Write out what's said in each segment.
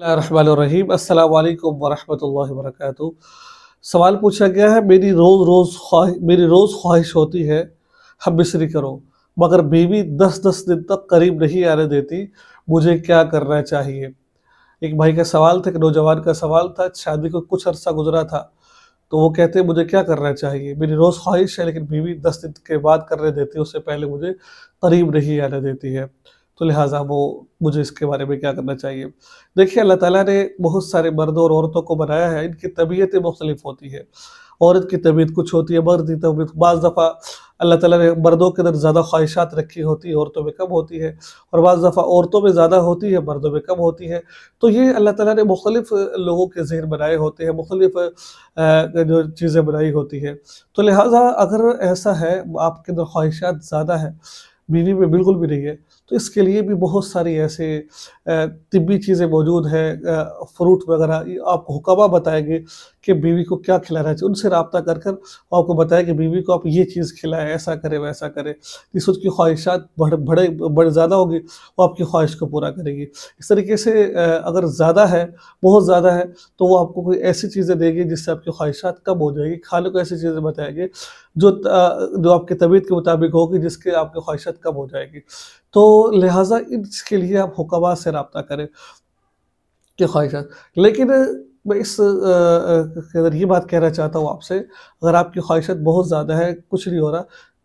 اللہ الرحمن الرحیم السلام علیکم ورحمت اللہ وبرکاتہ سوال پوچھا گیا ہے میری روز روز میری روز خواہش ہوتی ہے ہم مصری کرو مگر بیوی دس دس دن تک قریب نہیں آنے دیتی مجھے کیا کرنا چاہیے ایک بھائی کا سوال تھا ایک نوجوان کا سوال تھا شادی کو کچھ عرصہ گزرا تھا تو وہ کہتے ہیں مجھے کیا کرنا چاہیے میری روز خواہش ہے لیکن بیوی دس دن کے بعد کرنے دیتی ہے اس سے پہلے مجھے قریب نہیں آنے دیتی ہے تو لہٰذا وہ مجھے اس کے بارے میں کیا کرنا چاہیے دیکھیے اللہ تعالیٰ نے بہت سارے مردوں اور عورتوں کو بنایا ہے ان کی طبیعتیں مختلف ہوتی ہیں عورت کی طبیعت کچھ ہوتی ہے مرد کی طبیعت بعض دفعہ اللہ تعالیٰ نے مردوں کے اندر زیادہ خواہشات رکھی ہوتی ہے عورتوں میں کم ہوتی ہے اور بعض دفعہ عورتوں میں زیادہ ہوتی ہے مردوں میں کم ہوتی ہے تو یہ اللہ تعالیٰ نے مختلف لوگوں کے ذہن بنائے ہوتے ہیں مختلف جو چیزیں بنائی ہوتی ہیں تو لہٰذا اگر ایسا ہے آپ کے اندر خواہشات زیادہ ہیں بیوی میں بالکل بھی نہیں ہے تو اس کے لیے بھی بہت ساری ایسے طبی چیزیں موجود ہیں فروٹ وغیرہ آپ کو حکمہ بتائیں گے کہ بیوی کو کیا کھلانا چاہیے ان سے رابطہ کر کر آپ کو بتایا کہ بیوی کو آپ یہ چیز کھلائیں ایسا کرے ویسا کرے اس اس کی خواہشات بڑھ بڑھے بڑے زیادہ ہوگی وہ آپ کی خواہش کو پورا کرے گی اس طریقے سے اگر زیادہ ہے بہت زیادہ ہے تو وہ آپ کو کوئی ایسی چیزیں دے گی جس سے آپ کی خواہشات کم ہو جائے گی کھانے کو ایسی چیزیں بتائیں گی جو آپ کی طبیعت کے مطابق ہوگی جس کے آپ کی خواہشات کم ہو جائے گی تو لہٰذا اس کے لیے آپ حکمہ سے رابطہ کریں کہ خواہشات لیکن میں اس کے ذریعے یہ بات کہنا چاہتا ہوں آپ سے اگر آپ کی خواہشت بہت زیادہ ہے کچھ نہیں ہو رہا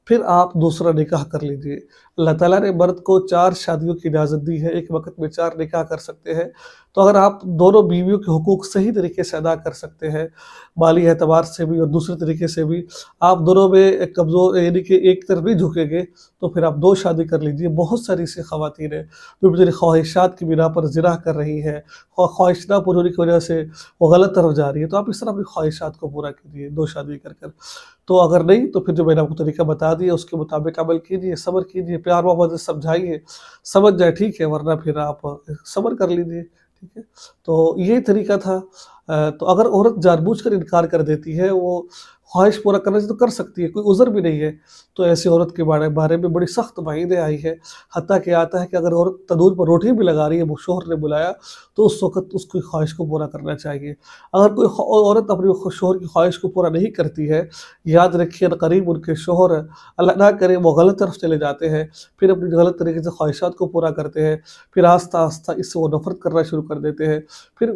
پھر آپ دوسرا نکاح کر لیجئے اللہ تعالیٰ نے مرد کو چار شادیوں کی اجازت دی ہے ایک وقت میں چار نکاح کر سکتے ہیں تو اگر آپ دونوں بیویوں کے حقوق صحیح طریقے سے ادا کر سکتے ہیں مالی اعتبار سے بھی اور دوسرے طریقے سے بھی آپ دونوں میں کمزور یعنی کہ ایک طرف نہیں جھکیں گے تو پھر آپ دو شادی کر لیجئے بہت ساری خواتین ہیں جو بھی خواہشات کی بنا پر ذرا کر رہی ہیں خواہش نہ پوری ہونے کی وجہ سے وہ غلط طرف جا رہی ہے تو آپ اس طرح اپنی خواہشات کو پورا کیجیے دو شادی کر کر تو اگر نہیں تو پھر جو میں نے آپ کو طریقہ بتا دیا اس کے مطابق عمل کیجیے صبر کیجیے پیار محبت سے سمجھائیے سمجھ جائے ٹھیک ہے ورنہ پھر آپ صبر کر لیجیے ٹھیک ہے تو یہ طریقہ تھا تو اگر عورت جان بوجھ کر انکار کر دیتی ہے وہ خواہش پورا کرنا چاہیے تو کر سکتی ہے کوئی عذر بھی نہیں ہے تو ایسی عورت کے بارے بارے میں بڑی سخت معاہدے آئی ہے حتیٰ کہ آتا ہے کہ اگر عورت تندور پر روٹی بھی لگا رہی ہے وہ شوہر نے بلایا تو اس وقت اس کی خواہش کو پورا کرنا چاہیے اگر کوئی عورت اپنے شوہر کی خواہش کو پورا نہیں کرتی ہے یاد رکھیے قریب ان کے شوہر اللہ نہ کرے وہ غلط طرف چلے جاتے ہیں پھر اپنی غلط طریقے سے خواہشات کو پورا کرتے ہیں پھر آہستہ آستہ اس سے وہ نفرت کرنا شروع کر دیتے ہیں پھر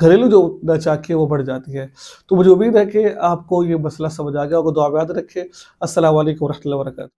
گھریلو جو نچاکی ہے وہ بڑھ جاتی ہے تو مجھے امید ہے کہ آپ کو یہ مسئلہ سمجھ آ گیا ہوگا دعا یاد رکھے السلام علیکم و رحمۃ اللہ وبرکاتہ